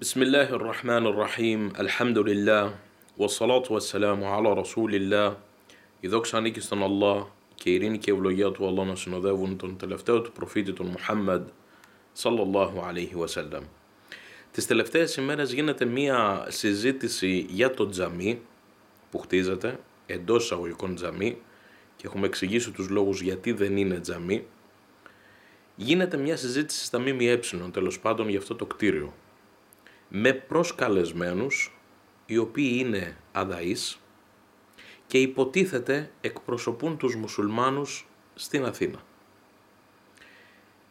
بسم الله الرحمن الرحيم الحمد لله والصلاة والسلام على رسول الله Η δόξα νίκη στον Allah και η ειρήνη και η ευλογία του صلى να συνοδεύουν τον τελευταίο του προφήτη τον sallallahu wasallam. Τις τελευταίες ημέρες γίνεται μία συζήτηση για το τζαμί που χτίζεται εντός εισαγωγικών τζαμί και έχουμε εξηγήσει τους λόγους γιατί δεν είναι τζαμί. Γίνεται μια συζήτηση στα ΜΜΕ τέλος πάντων για αυτό το κτίριο με προσκαλεσμένους οι οποίοι είναι αδαείς και υποτίθεται εκπροσωπούν τους μουσουλμάνους στην Αθήνα.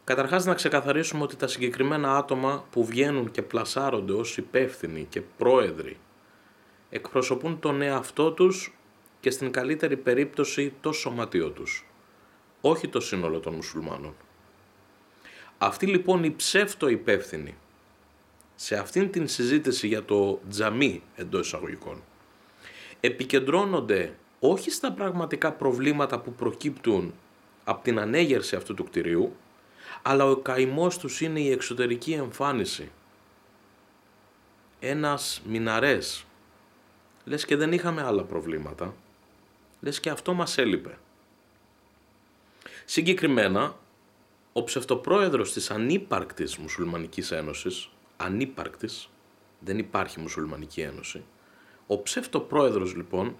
Καταρχάς να ξεκαθαρίσουμε ότι τα συγκεκριμένα άτομα που βγαίνουν και πλασάρονται ως υπεύθυνοι και πρόεδροι εκπροσωπούν τον εαυτό τους και στην καλύτερη περίπτωση το σωματείο τους, όχι το σύνολο των μουσουλμάνων. Αυτοί λοιπόν οι ψεύτο υπεύθυνοι σε αυτήν την συζήτηση για το τζαμί εντός εισαγωγικών επικεντρώνονται όχι στα πραγματικά προβλήματα που προκύπτουν από την ανέγερση αυτού του κτηρίου, αλλά ο καημός τους είναι η εξωτερική εμφάνιση. Ένας μιναρές. Λες και δεν είχαμε άλλα προβλήματα. Λες και αυτό μας έλειπε. Συγκεκριμένα, ο ψευτοπρόεδρος της ανύπαρκτης Μουσουλμανικής Ένωσης, ανύπαρκτης, δεν υπάρχει Μουσουλμανική Ένωση. Ο ψεύτο πρόεδρος λοιπόν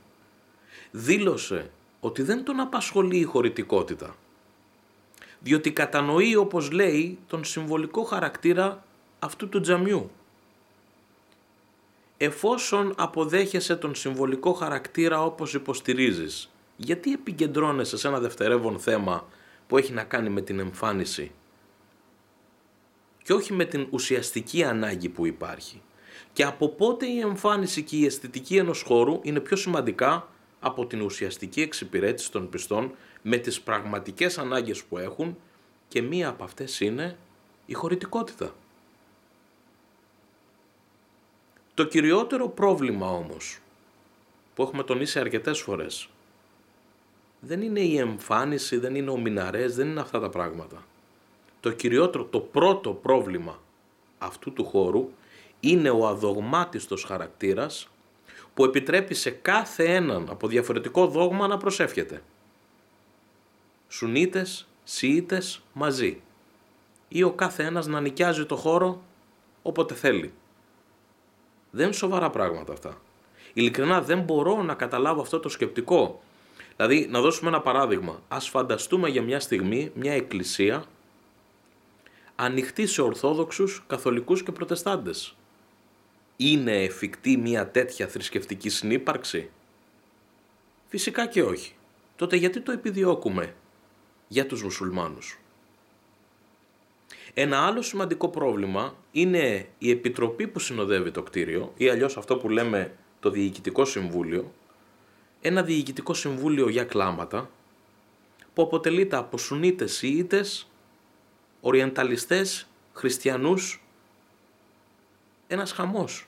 δήλωσε ότι δεν τον απασχολεί η χωρητικότητα, διότι κατανοεί όπως λέει τον συμβολικό χαρακτήρα αυτού του τζαμιού. Εφόσον αποδέχεσαι τον συμβολικό χαρακτήρα όπως υποστηρίζεις, γιατί επικεντρώνεσαι σε ένα δευτερεύον θέμα που έχει να κάνει με την εμφάνιση και όχι με την ουσιαστική ανάγκη που υπάρχει. Και από πότε η εμφάνιση και η αισθητική ενός χώρου είναι πιο σημαντικά από την ουσιαστική εξυπηρέτηση των πιστών με τις πραγματικές ανάγκες που έχουν και μία από αυτές είναι η χωρητικότητα. Το κυριότερο πρόβλημα όμως που έχουμε τονίσει αρκετές φορές δεν είναι η εμφάνιση, δεν είναι ο μιναρές, δεν είναι αυτά τα πράγματα το κυριότερο, το πρώτο πρόβλημα αυτού του χώρου είναι ο αδογμάτιστος χαρακτήρας που επιτρέπει σε κάθε έναν από διαφορετικό δόγμα να προσεύχεται. Σουνίτες, Σιήτες μαζί ή ο κάθε ένας να νοικιάζει το χώρο όποτε θέλει. Δεν είναι σοβαρά πράγματα αυτά. Ειλικρινά δεν μπορώ να καταλάβω αυτό το σκεπτικό. Δηλαδή να δώσουμε ένα παράδειγμα. Ας φανταστούμε για μια στιγμή μια εκκλησία ανοιχτή σε Ορθόδοξους, Καθολικούς και Προτεστάντες. Είναι εφικτή μια τέτοια θρησκευτική συνύπαρξη? Φυσικά και όχι. Τότε γιατί το επιδιώκουμε για τους μουσουλμάνους. Ένα άλλο σημαντικό πρόβλημα είναι η επιτροπή που συνοδεύει το κτίριο ή αλλιώς αυτό που λέμε το Διοικητικό Συμβούλιο, ένα Διοικητικό Συμβούλιο για κλάματα που αποτελείται από Σουνίτες ή οριανταλιστές, χριστιανούς, ένας χαμός.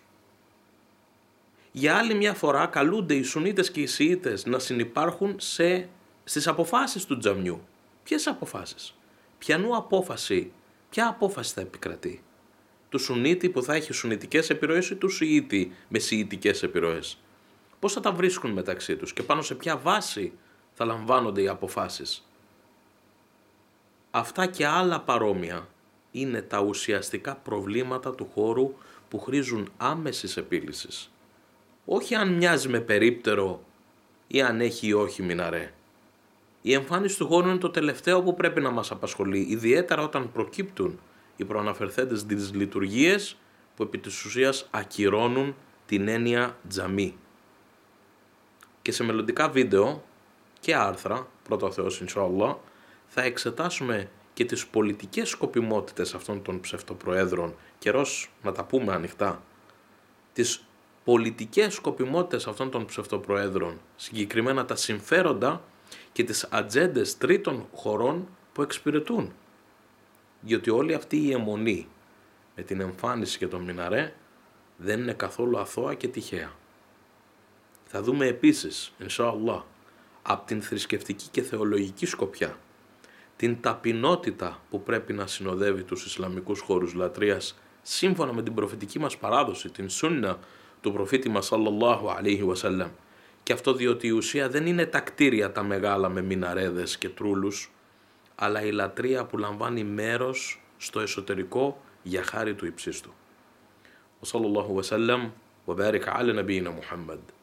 Για άλλη μια φορά καλούνται οι Σουνίτες και οι Σιήτες να συνεπάρχουν σε, στις αποφάσεις του τζαμιού. Ποιες αποφάσεις, ποιανού απόφαση, ποια απόφαση θα επικρατεί. Του Σουνίτη που θα έχει Σουνιτικές επιρροές ή του Σιήτη με Σιητικές επιρροές. Πώς θα τα βρίσκουν μεταξύ τους και πάνω σε ποια βάση θα λαμβάνονται οι αποφάσεις. Αυτά και άλλα παρόμοια είναι τα ουσιαστικά προβλήματα του χώρου που χρήζουν άμεσης επίλυσης. Όχι αν μοιάζει με περίπτερο ή αν έχει ή όχι μιναρέ. Η εμφάνιση του χώρου είναι το τελευταίο που πρέπει να μας απασχολεί, ιδιαίτερα όταν προκύπτουν οι προαναφερθέντες δυσλειτουργίες που επί της ουσίας ακυρώνουν την έννοια τζαμί. Και σε μελλοντικά βίντεο και άρθρα, πρώτα ο Θεός, θα εξετάσουμε και τις πολιτικές σκοπιμότητες αυτών των ψευτοπροέδρων, καιρός να τα πούμε ανοιχτά, τις πολιτικές σκοπιμότητες αυτών των ψευτοπροέδρων, συγκεκριμένα τα συμφέροντα και τις ατζέντες τρίτων χωρών που εξυπηρετούν. Διότι όλη αυτή η αιμονή με την εμφάνιση και τον μιναρέ δεν είναι καθόλου αθώα και τυχαία. Θα δούμε επίσης, inshallah, από την θρησκευτική και θεολογική σκοπιά την ταπεινότητα που πρέπει να συνοδεύει τους Ισλαμικούς χώρους λατρείας σύμφωνα με την προφητική μας παράδοση, την Σούννα του προφήτη μας sallallahu Και αυτό διότι η ουσία δεν είναι τα κτίρια τα μεγάλα με μιναρέδες και τρούλους, αλλά η λατρεία που λαμβάνει μέρος στο εσωτερικό για χάρη του υψίστου. Ο